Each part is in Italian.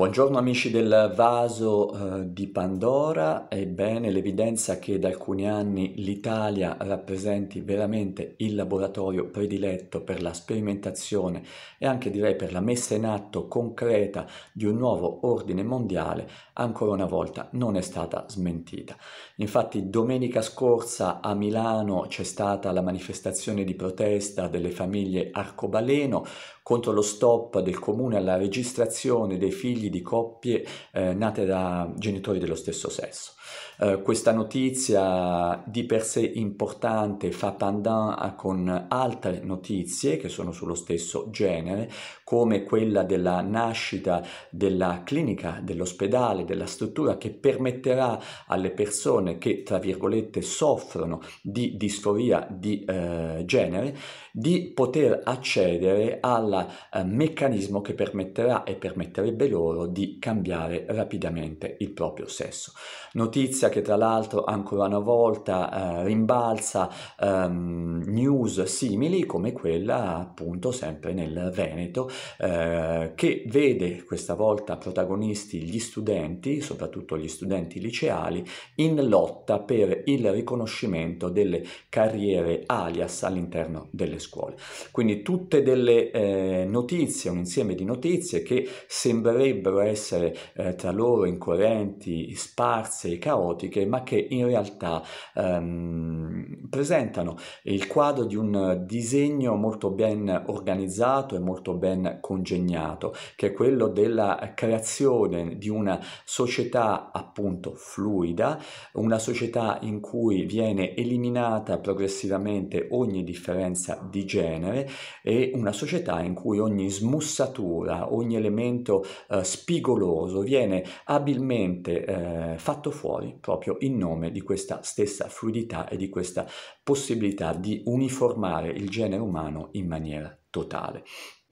Buongiorno amici del vaso eh, di Pandora, ebbene l'evidenza che da alcuni anni l'Italia rappresenti veramente il laboratorio prediletto per la sperimentazione e anche direi per la messa in atto concreta di un nuovo ordine mondiale, ancora una volta non è stata smentita. Infatti domenica scorsa a Milano c'è stata la manifestazione di protesta delle famiglie Arcobaleno contro lo stop del comune alla registrazione dei figli di coppie eh, nate da genitori dello stesso sesso. Eh, questa notizia di per sé importante fa pandan con altre notizie che sono sullo stesso genere, come quella della nascita della clinica, dell'ospedale, della struttura che permetterà alle persone che, tra virgolette, soffrono di disforia di eh, genere, di poter accedere al eh, meccanismo che permetterà e permetterebbe loro di cambiare rapidamente il proprio sesso. Notizia notizia che tra l'altro ancora una volta eh, rimbalza ehm, news simili come quella appunto sempre nel Veneto eh, che vede questa volta protagonisti gli studenti, soprattutto gli studenti liceali, in lotta per il riconoscimento delle carriere alias all'interno delle scuole. Quindi tutte delle eh, notizie, un insieme di notizie che sembrerebbero essere eh, tra loro incoerenti, sparse caotiche, ma che in realtà ehm, presentano il quadro di un disegno molto ben organizzato e molto ben congegnato, che è quello della creazione di una società appunto fluida, una società in cui viene eliminata progressivamente ogni differenza di genere e una società in cui ogni smussatura, ogni elemento eh, spigoloso viene abilmente eh, fatto fuori fuori, proprio in nome di questa stessa fluidità e di questa possibilità di uniformare il genere umano in maniera totale.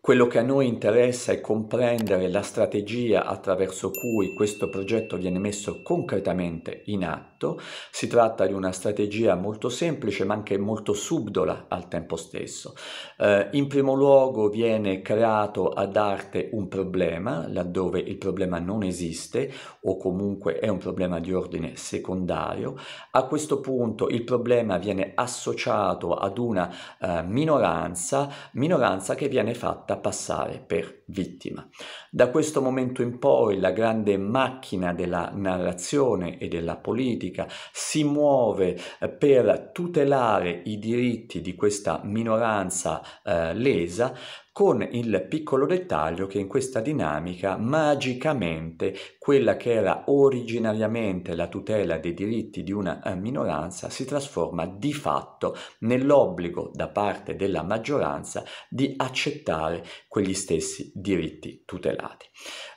Quello che a noi interessa è comprendere la strategia attraverso cui questo progetto viene messo concretamente in atto atto. Si tratta di una strategia molto semplice ma anche molto subdola al tempo stesso. Eh, in primo luogo viene creato ad arte un problema, laddove il problema non esiste o comunque è un problema di ordine secondario. A questo punto il problema viene associato ad una eh, minoranza, minoranza che viene fatta passare per vittima. Da questo momento in poi la grande macchina della narrazione e della politica si muove eh, per tutelare i diritti di questa minoranza eh, lesa con il piccolo dettaglio che in questa dinamica magicamente quella che era originariamente la tutela dei diritti di una eh, minoranza si trasforma di fatto nell'obbligo da parte della maggioranza di accettare quegli stessi diritti tutelati.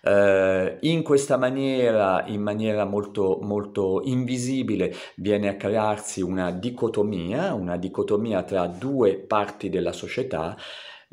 Eh, in questa maniera, in maniera molto, molto invisibile, viene a crearsi una dicotomia, una dicotomia tra due parti della società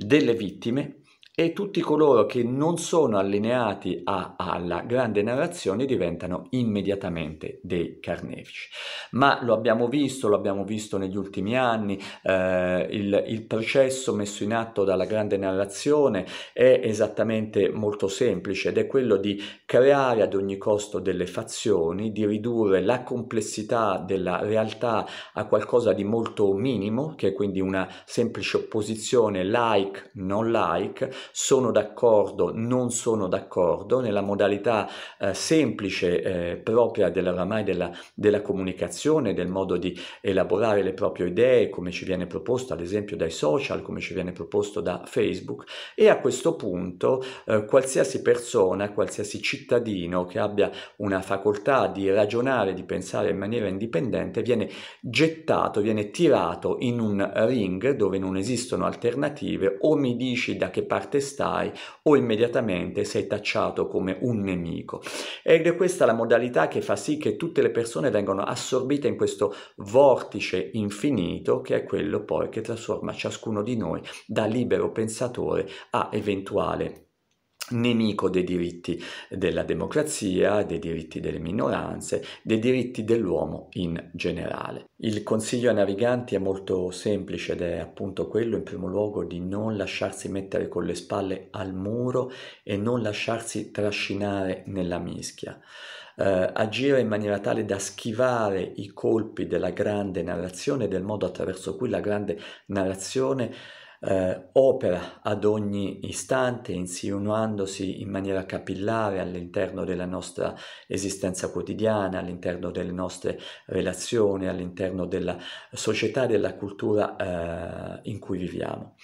delle vittime e tutti coloro che non sono allineati a, alla grande narrazione diventano immediatamente dei carnefici. Ma lo abbiamo visto, lo abbiamo visto negli ultimi anni, eh, il, il, processo messo in atto dalla grande narrazione è esattamente molto semplice ed è quello di creare ad ogni costo delle fazioni, di ridurre la complessità della realtà a qualcosa di molto minimo, che è quindi una semplice opposizione like-non like sono d'accordo, non sono d'accordo, nella modalità eh, semplice eh, propria dell'oramai della, della, comunicazione, del modo di elaborare le proprie idee, come ci viene proposto ad esempio dai social, come ci viene proposto da Facebook e a questo punto eh, qualsiasi persona, qualsiasi cittadino che abbia una facoltà di ragionare, di pensare in maniera indipendente, viene gettato, viene tirato in un ring dove non esistono alternative o mi dici da che parte parte stai o immediatamente sei tacciato come un nemico. Ed è questa la modalità che fa sì che tutte le persone vengano assorbite in questo vortice infinito che è quello poi che trasforma ciascuno di noi da libero pensatore a eventuale nemico dei diritti della democrazia, dei diritti delle minoranze, dei diritti dell'uomo in generale. Il consiglio a naviganti è molto semplice ed è appunto quello in primo luogo di non lasciarsi mettere con le spalle al muro e non lasciarsi trascinare nella mischia. Eh, agire in maniera tale da schivare i colpi della grande narrazione del modo attraverso cui la grande narrazione eh, opera ad ogni istante, insinuandosi in maniera capillare all'interno della nostra esistenza quotidiana, all'interno delle nostre relazioni, all'interno della società della cultura eh, in cui viviamo.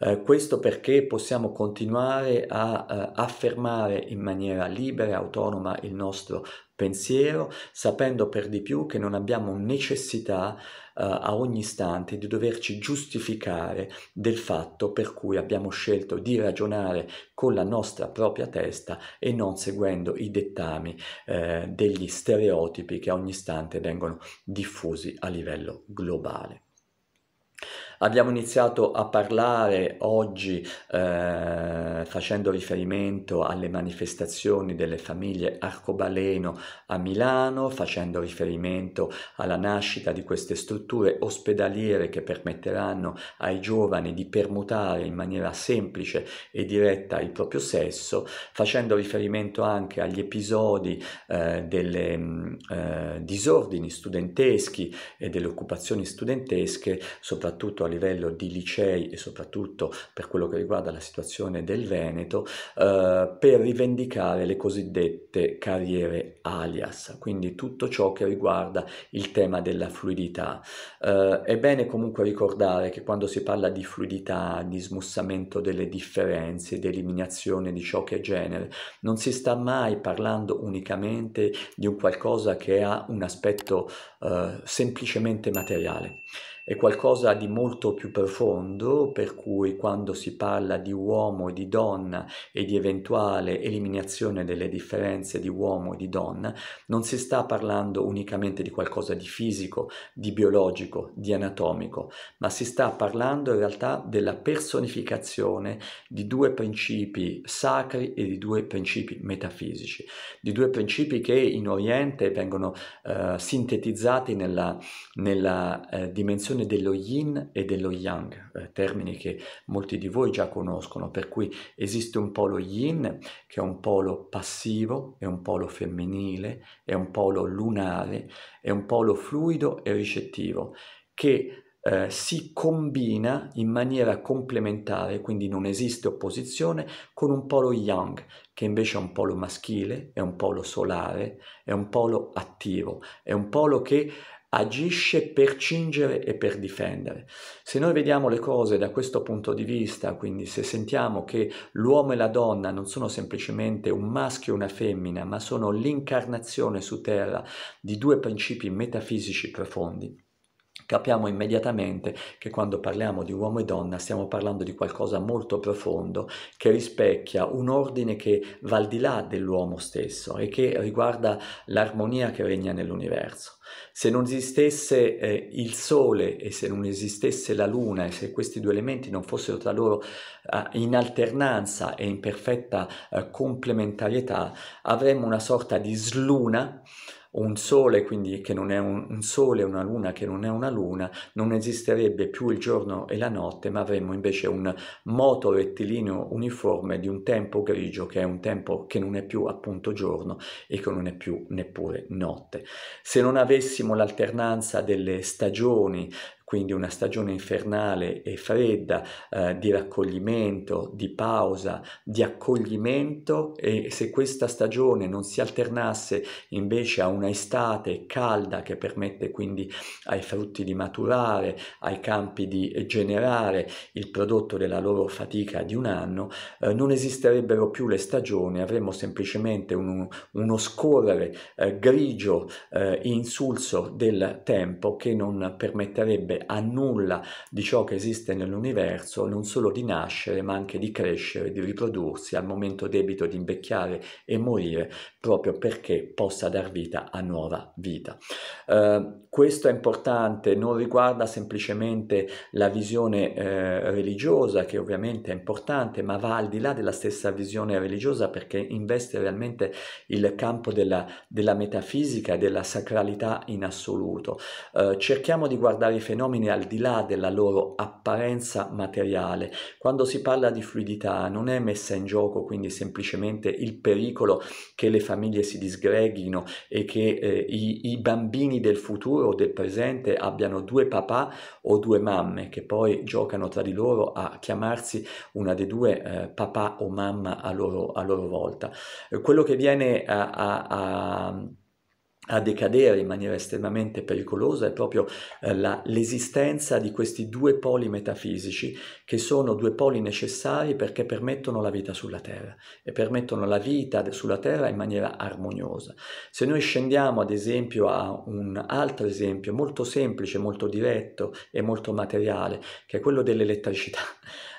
Eh, questo perché possiamo continuare a eh, affermare in maniera libera e autonoma il nostro pensiero, sapendo per di più che non abbiamo necessità eh, a ogni istante di doverci giustificare del fatto per cui abbiamo scelto di ragionare con la nostra propria testa e non seguendo i dettami eh, degli stereotipi che a ogni istante vengono diffusi a livello globale. Abbiamo iniziato a parlare oggi eh, facendo riferimento alle manifestazioni delle famiglie Arcobaleno a Milano, facendo riferimento alla nascita di queste strutture ospedaliere che permetteranno ai giovani di permutare in maniera semplice e diretta il proprio sesso, facendo riferimento anche agli episodi eh, delle mm, eh, disordini studenteschi e delle occupazioni studentesche, soprattutto a livello di licei e soprattutto per quello che riguarda la situazione del Veneto, eh, per rivendicare le cosiddette carriere alias, quindi tutto ciò che riguarda il tema della fluidità. Eh, è bene comunque ricordare che quando si parla di fluidità, di smussamento delle differenze, di eliminazione di ciò che è genere, non si sta mai parlando unicamente di un qualcosa che ha un aspetto eh, semplicemente materiale è qualcosa di molto più profondo, per cui quando si parla di uomo e di donna e di eventuale eliminazione delle differenze di uomo e di donna, non si sta parlando unicamente di qualcosa di fisico, di biologico, di anatomico, ma si sta parlando in realtà della personificazione di due principi sacri e di due principi metafisici, di due principi che in Oriente vengono eh, sintetizzati nella, nella eh, dimensione relazione dello yin e dello yang, eh, termini che molti di voi già conoscono, per cui esiste un polo yin che è un polo passivo, è un polo femminile, è un polo lunare, è un polo fluido e ricettivo, che eh, si combina in maniera complementare, quindi non esiste opposizione, con un polo yang, che invece è un polo maschile, è un polo solare, è un polo attivo, è un polo che agisce per cingere e per difendere. Se noi vediamo le cose da questo punto di vista, quindi se sentiamo che l'uomo e la donna non sono semplicemente un maschio e una femmina, ma sono l'incarnazione su terra di due principi metafisici profondi, capiamo immediatamente che quando parliamo di uomo e donna stiamo parlando di qualcosa molto profondo che rispecchia un ordine che va al di là dell'uomo stesso e che riguarda l'armonia che regna nell'universo. Se non esistesse eh, il Sole e se non esistesse la Luna e se questi due elementi non fossero tra loro eh, in alternanza e in perfetta eh, complementarietà, avremmo una sorta di sluna un sole quindi che non è un, un sole, una luna che non è una luna, non esisterebbe più il giorno e la notte, ma avremmo invece un moto rettilineo uniforme di un tempo grigio che è un tempo che non è più appunto giorno e che non è più neppure notte. Se non avessimo l'alternanza delle stagioni, quindi una stagione infernale e fredda eh, di raccoglimento, di pausa, di accoglimento e se questa stagione non si alternasse invece a una estate calda che permette quindi ai frutti di maturare, ai campi di generare il prodotto della loro fatica di un anno, eh, non esisterebbero più le stagioni, avremmo semplicemente un, uno scorrere eh, grigio, eh, insulso del tempo che non permetterebbe risponde a nulla di ciò che esiste nell'universo, non solo di nascere, ma anche di crescere, di riprodursi, al momento debito di invecchiare e morire, proprio perché possa dar vita a nuova vita. Uh, questo è importante, non riguarda semplicemente la visione eh, religiosa, che ovviamente è importante, ma va al di là della stessa visione religiosa perché investe realmente il campo della, della metafisica e della sacralità in assoluto. Uh, cerchiamo di guardare i fenomeni fenomeni al di là della loro apparenza materiale. Quando si parla di fluidità non è messa in gioco quindi semplicemente il pericolo che le famiglie si disgreghino e che eh, i, i bambini del futuro o del presente abbiano due papà o due mamme che poi giocano tra di loro a chiamarsi una dei due eh, papà o mamma a loro, a loro volta. quello che viene a, a, a a decadere in maniera estremamente pericolosa è proprio eh, la, l'esistenza di questi due poli metafisici che sono due poli necessari perché permettono la vita sulla Terra e permettono la vita sulla Terra in maniera armoniosa. Se noi scendiamo ad esempio a un altro esempio molto semplice, molto diretto e molto materiale, che è quello dell'elettricità,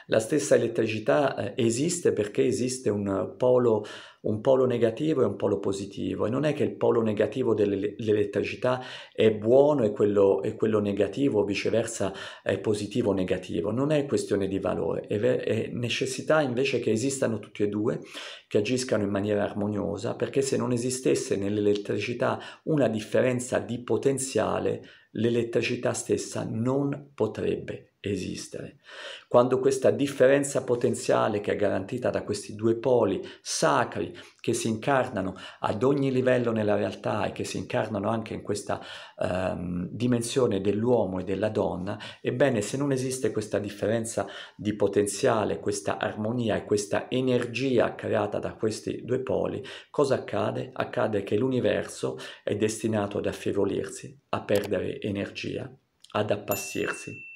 la stessa elettricità eh, esiste perché esiste un polo, un polo negativo e un polo positivo e non è che il polo negativo dell'elettricità è buono e quello, e quello negativo viceversa è positivo o negativo, non è questione di valore, è, è necessità invece che esistano tutti e due, che agiscano in maniera armoniosa perché se non esistesse nell'elettricità una differenza di potenziale l'elettricità stessa non potrebbe esistere. Quando questa differenza potenziale che è garantita da questi due poli sacri che si incarnano ad ogni livello nella realtà e che si incarnano anche in questa um, dimensione dell'uomo e della donna, ebbene se non esiste questa differenza di potenziale, questa armonia e questa energia creata da questi due poli, cosa accade? Accade che l'universo è destinato ad affievolirsi, a perdere energia, ad appassirsi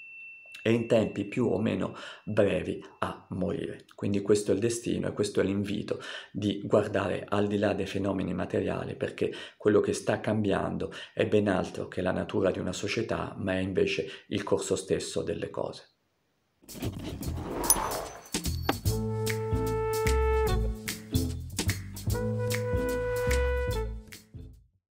e in tempi più o meno brevi a morire. Quindi questo è il destino e questo è l'invito di guardare al di là dei fenomeni materiali perché quello che sta cambiando è ben altro che la natura di una società ma è invece il corso stesso delle cose.